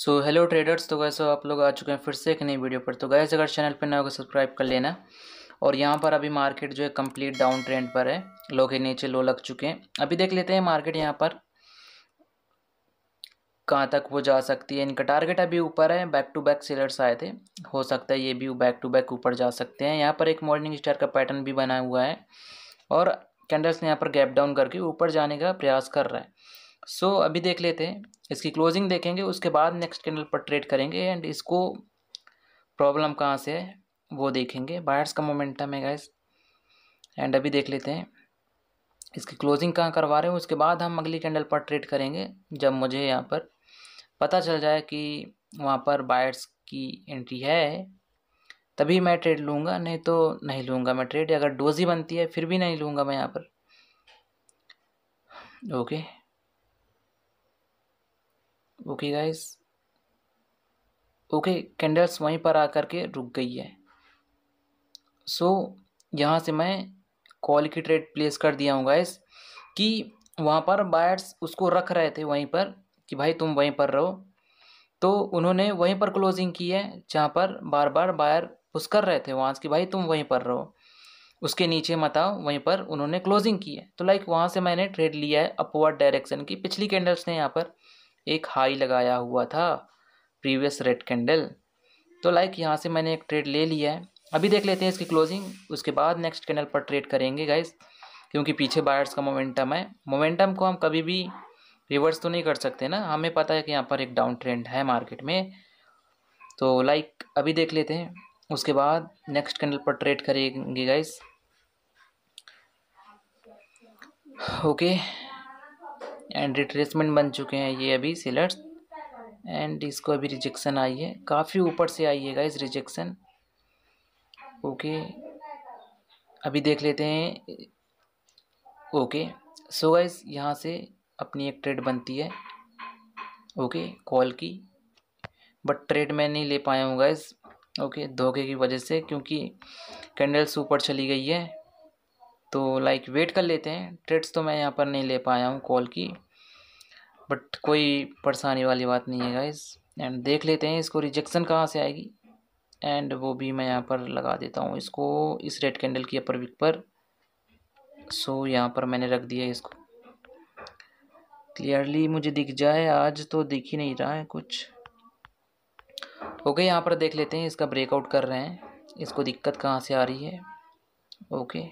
So hello traders तो वैसे आप लोग आ चुके हैं फिर से एक नई वीडियो पर तो गैस अगर चैनल पर ना होगा सब्सक्राइब कर लेना और यहाँ पर अभी मार्केट जो है कंप्लीट डाउन ट्रेंड पर है लो के नीचे लो लग चुके हैं अभी देख लेते हैं मार्केट यहाँ पर कहाँ तक वो जा सकती है इनका टारगेट अभी ऊपर है बैक टू बैक सेलर्स आए थे हो सकता है ये भी बैक टू बैक ऊपर जा सकते हैं यहाँ पर एक मॉर्निंग स्टार का पैटर्न भी बना हुआ है और कैंडल्स ने यहाँ पर गैप डाउन करके ऊपर जाने का प्रयास कर रहा है सो so, अभी देख लेते हैं इसकी क्लोजिंग देखेंगे उसके बाद नेक्स्ट कैंडल पर ट्रेड करेंगे एंड इसको प्रॉब्लम कहाँ से है वो देखेंगे बायर्स का मोमेंटम है गाइस एंड अभी देख लेते हैं इसकी क्लोजिंग कहाँ करवा रहे हैं उसके बाद हम अगली कैंडल पर ट्रेड करेंगे जब मुझे यहाँ पर पता चल जाए कि वहाँ पर बायर्स की एंट्री है तभी मैं ट्रेड लूँगा नहीं तो नहीं लूँगा मैं ट्रेड अगर डोजी बनती है फिर भी नहीं लूँगा मैं यहाँ पर okay okay guys okay candles वहीं पर आकर के रुक गई है सो so, यहाँ से मैं कॉल की ट्रेड प्लेस कर दिया हूँ गाइस कि वहाँ पर बायर्स उसको रख रहे थे वहीं पर कि भाई तुम वहीं पर रहो तो उन्होंने वहीं पर क्लोजिंग की है जहाँ पर बार बार बायर पुश कर रहे थे वहाँ कि भाई तुम वहीं पर रहो उसके नीचे मत आओ वहीं पर उन्होंने क्लोजिंग की है तो लाइक वहाँ से मैंने ट्रेड लिया है अपवर्ड डायरेक्शन की पिछली कैंडल्स ने यहाँ पर एक हाई लगाया हुआ था प्रीवियस रेड कैंडल तो लाइक यहाँ से मैंने एक ट्रेड ले लिया है अभी देख लेते हैं इसकी क्लोजिंग उसके बाद नेक्स्ट कैंडल पर ट्रेड करेंगे गाइस क्योंकि पीछे बायर्स का मोमेंटम है मोमेंटम को हम कभी भी रिवर्स तो नहीं कर सकते ना हमें पता है कि यहाँ पर एक डाउन ट्रेंड है मार्केट में तो लाइक अभी देख लेते हैं उसके बाद नेक्स्ट कैंडल पर ट्रेड करेंगे गाइस ओके एंड रिट्रेसमेंट बन चुके हैं ये अभी सेलर्स एंड इसको अभी रिजेक्शन आई है काफ़ी ऊपर से आई है गाइस रिजेक्शन ओके अभी देख लेते हैं ओके सो गाइस यहाँ से अपनी एक ट्रेड बनती है ओके कॉल की बट ट्रेड मैं नहीं ले पाया हूँ गाइस ओके धोखे की वजह से क्योंकि कैंडल्स ऊपर चली गई है तो लाइक वेट कर लेते हैं ट्रेड्स तो मैं यहाँ पर नहीं ले पाया हूँ कॉल की बट कोई परेशानी वाली बात नहीं है गाइस एंड देख लेते हैं इसको रिजेक्शन कहाँ से आएगी एंड वो भी मैं यहाँ पर लगा देता हूँ इसको इस रेड कैंडल की अपर विक पर सो यहाँ पर मैंने रख दिया इसको क्लियरली मुझे दिख जाए आज तो दिख ही नहीं रहा है कुछ ओके okay, यहाँ पर देख लेते हैं इसका ब्रेकआउट कर रहे हैं इसको दिक्कत कहाँ से आ रही है ओके okay.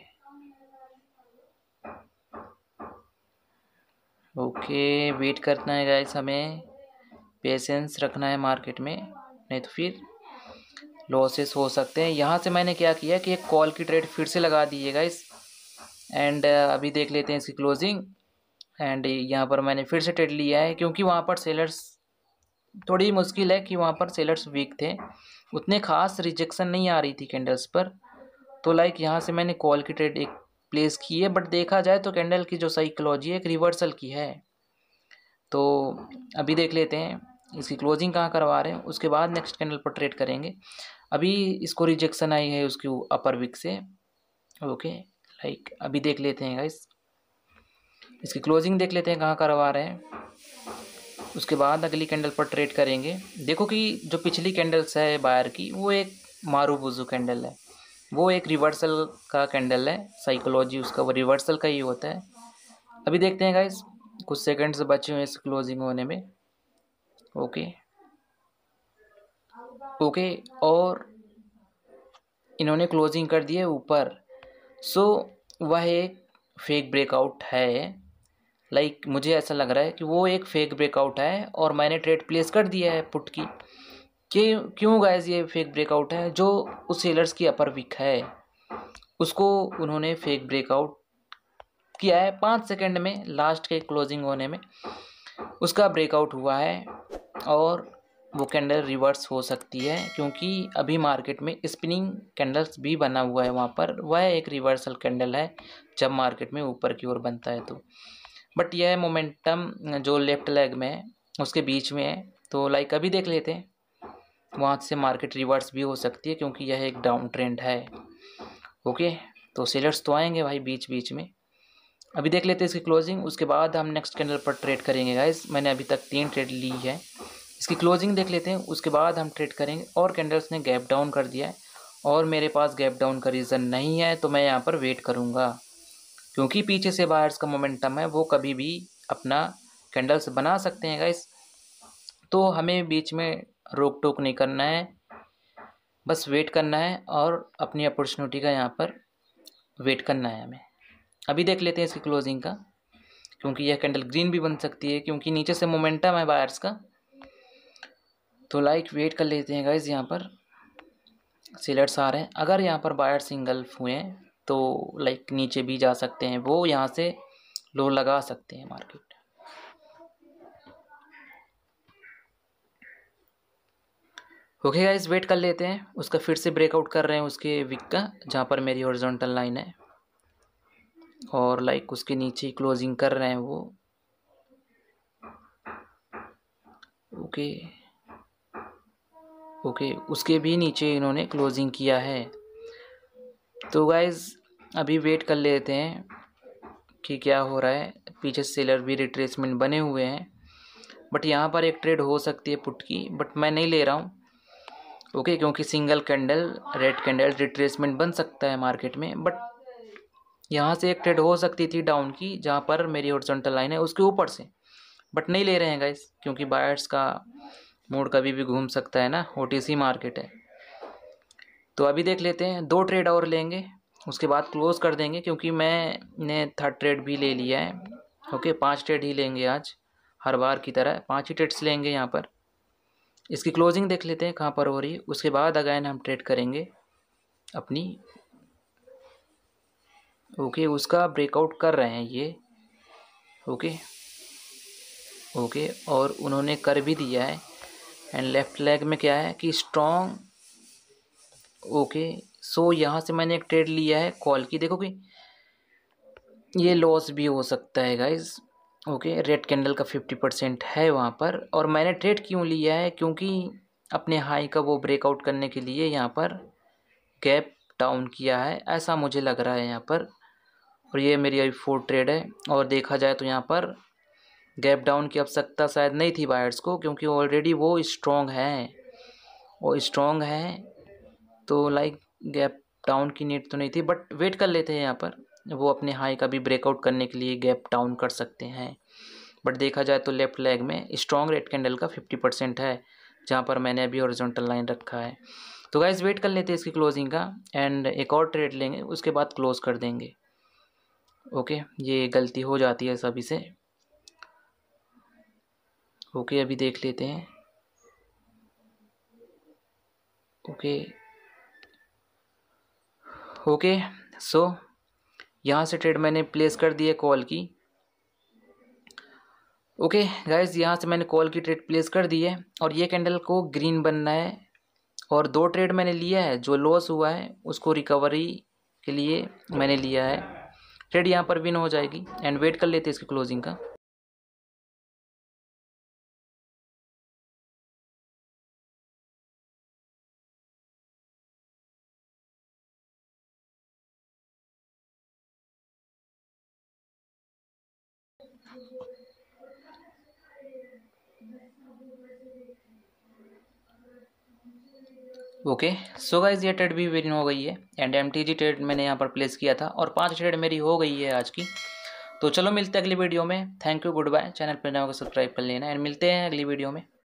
ओके वेट करना है गाइस हमें पेशेंस रखना है मार्केट में नहीं तो फिर लॉसेस हो सकते हैं यहाँ से मैंने क्या किया कि एक कॉल की ट्रेड फिर से लगा दी है गाइस एंड uh, अभी देख लेते हैं इसकी क्लोजिंग एंड यहाँ पर मैंने फिर से ट्रेड लिया है क्योंकि वहाँ पर सेलर्स थोड़ी मुश्किल है कि वहाँ पर सेलर्स वीक थे उतने खास रिजेक्शन नहीं आ रही थी कैंडल्स पर तो लाइक यहाँ से मैंने कॉल की ट्रेड एक प्लेस की है बट देखा जाए तो कैंडल की जो साइकोलॉजी है एक रिवर्सल की है तो अभी देख लेते हैं इसकी क्लोजिंग कहाँ करवा रहे हैं उसके बाद नेक्स्ट कैंडल पर ट्रेड करेंगे अभी इसको रिजेक्शन आई है उसकी अपर विक से ओके लाइक अभी देख लेते हैं गाइस इसकी क्लोजिंग देख लेते हैं कहाँ करवा रहे हैं उसके बाद अगली कैंडल पर ट्रेड करेंगे देखो कि जो पिछली कैंडल्स है बायर की वो एक मारू बुजू कैंडल है वो एक रिवर्सल का कैंडल है साइकोलॉजी उसका वो रिवर्सल का ही होता है अभी देखते हैं गाइस कुछ सेकंड्स बचे हुए इस क्लोजिंग होने में ओके ओके और इन्होंने क्लोजिंग कर दी है ऊपर सो वह एक फेक ब्रेकआउट है लाइक like, मुझे ऐसा लग रहा है कि वो एक फेक ब्रेकआउट है और मैंने ट्रेड प्लेस कर दिया है पुट की कि क्यों गैस ये फेक ब्रेकआउट है जो उस सेलर्स की अपर विक है उसको उन्होंने फेक ब्रेकआउट किया है पाँच सेकंड में लास्ट के क्लोजिंग होने में उसका ब्रेकआउट हुआ है और वो कैंडल रिवर्स हो सकती है क्योंकि अभी मार्केट में स्पिनिंग कैंडल्स भी बना हुआ है वहाँ पर वह एक रिवर्सल कैंडल है जब मार्केट में ऊपर की ओर बनता है तो बट यह मोमेंटम जो लेफ्ट लेग में है उसके बीच में है तो लाइक अभी देख लेते हैं वहाँ से मार्केट रिवर्स भी हो सकती है क्योंकि यह एक डाउन ट्रेंड है ओके तो सेलर्स तो आएंगे भाई बीच बीच में अभी देख लेते हैं इसकी क्लोजिंग उसके बाद हम नेक्स्ट कैंडल पर ट्रेड करेंगे गाइस मैंने अभी तक तीन ट्रेड ली है इसकी क्लोजिंग देख लेते हैं उसके बाद हम ट्रेड करेंगे और कैंडल्स ने गैप डाउन कर दिया है और मेरे पास गैप डाउन का रीज़न नहीं है तो मैं यहाँ पर वेट करूँगा क्योंकि पीछे से बायर्स का मोमेंटम है वो कभी भी अपना कैंडल्स बना सकते हैं गाइस तो हमें बीच में रोक टोक नहीं करना है बस वेट करना है और अपनी अपॉर्चुनिटी का यहाँ पर वेट करना है हमें अभी देख लेते हैं इसकी क्लोजिंग का क्योंकि यह कैंडल ग्रीन भी बन सकती है क्योंकि नीचे से मोमेंटम है बायर्स का तो लाइक वेट कर लेते हैं गाइज यहाँ पर सेलर्स आ रहे हैं अगर यहाँ पर बायर सिंगल हुए हैं तो लाइक नीचे भी जा सकते हैं वो यहाँ से लो लगा सकते हैं मार्केट ओके गाइस वेट कर लेते हैं उसका फिर से ब्रेकआउट कर रहे हैं उसके विक का जहाँ पर मेरी हॉरिजॉन्टल लाइन है और लाइक उसके नीचे क्लोजिंग कर रहे हैं वो ओके ओके उसके भी नीचे इन्होंने क्लोजिंग किया है तो गाइज़ अभी वेट कर लेते हैं कि क्या हो रहा है पीछे सेलर भी रिट्रेसमेंट बने हुए हैं बट यहाँ पर एक ट्रेड हो सकती है पुट की बट मैं नहीं ले रहा हूँ ओके okay, क्योंकि single candle red candle retracement बन सकता है मार्केट में बट यहाँ से एक ट्रेड हो सकती थी डाउन की जहाँ पर मेरी ओरिजेंटल लाइन है उसके ऊपर से बट नहीं ले रहे हैं गाइस क्योंकि बायर्स का मूड कभी भी घूम सकता है ना ओ मार्केट है तो अभी देख लेते हैं दो ट्रेड और लेंगे उसके बाद क्लोज़ कर देंगे क्योंकि मैंने थर्ड ट्रेड भी ले लिया है ओके पांच ट्रेड ही लेंगे आज हर बार की तरह पांच ही ट्रेड्स लेंगे यहाँ पर इसकी क्लोजिंग देख लेते हैं कहाँ पर हो रही है उसके बाद अगैन हम ट्रेड करेंगे अपनी ओके उसका ब्रेकआउट कर रहे हैं ये ओके ओके और उन्होंने कर भी दिया है एंड लेफ़्ट लेग में क्या है कि स्ट्रॉन्ग ओके सो यहाँ से मैंने एक ट्रेड लिया है कॉल की देखो कि ये लॉस भी हो सकता है गाइज ओके रेड कैंडल का फिफ्टी परसेंट है वहाँ पर और मैंने ट्रेड क्यों लिया है क्योंकि अपने हाई का वो ब्रेकआउट करने के लिए यहाँ पर गैप डाउन किया है ऐसा मुझे लग रहा है यहाँ पर और ये मेरी अभी फोर ट्रेड है और देखा जाए तो यहाँ पर गैप डाउन की आवश्यकता शायद नहीं थी बायर्स को क्योंकि ऑलरेडी वो स्ट्रॉन्ग हैं वो स्ट्रॉन्ग हैं तो लाइक गैप डाउन की नीड तो नहीं थी बट वेट कर लेते हैं यहाँ पर वो अपने हाई का भी ब्रेकआउट करने के लिए गैप डाउन कर सकते हैं बट देखा जाए तो लेफ्ट लेग में स्ट्रॉन्ग रेड कैंडल का फिफ्टी परसेंट है जहाँ पर मैंने अभी ओरिजेंटल लाइन रखा है तो गाइज वेट कर लेते हैं इसकी क्लोजिंग का एंड एक और ट्रेड लेंगे उसके बाद क्लोज कर देंगे ओके ये गलती हो जाती है सभी से ओके अभी देख लेते हैं ओके ओके सो यहाँ से ट्रेड मैंने प्लेस कर दी है कॉल की ओके गाइज यहाँ से मैंने कॉल की ट्रेड प्लेस कर दी है और ये कैंडल को ग्रीन बनना है और दो ट्रेड मैंने लिया है जो लॉस हुआ है उसको रिकवरी के लिए मैंने लिया है ट्रेड यहाँ पर विन हो जाएगी एंड वेट कर लेते हैं इसकी क्लोजिंग का ओके सो गाइज ये ट्रेड भी विन हो गई है and M T G trade मैंने यहाँ पर प्लेस किया था और पांच ट्रेड मेरी हो गई है आज की तो चलो मिलते हैं अगली वीडियो में thank you good bye channel पर को सब्सक्राइब कर लेना एंड मिलते हैं अगली वीडियो में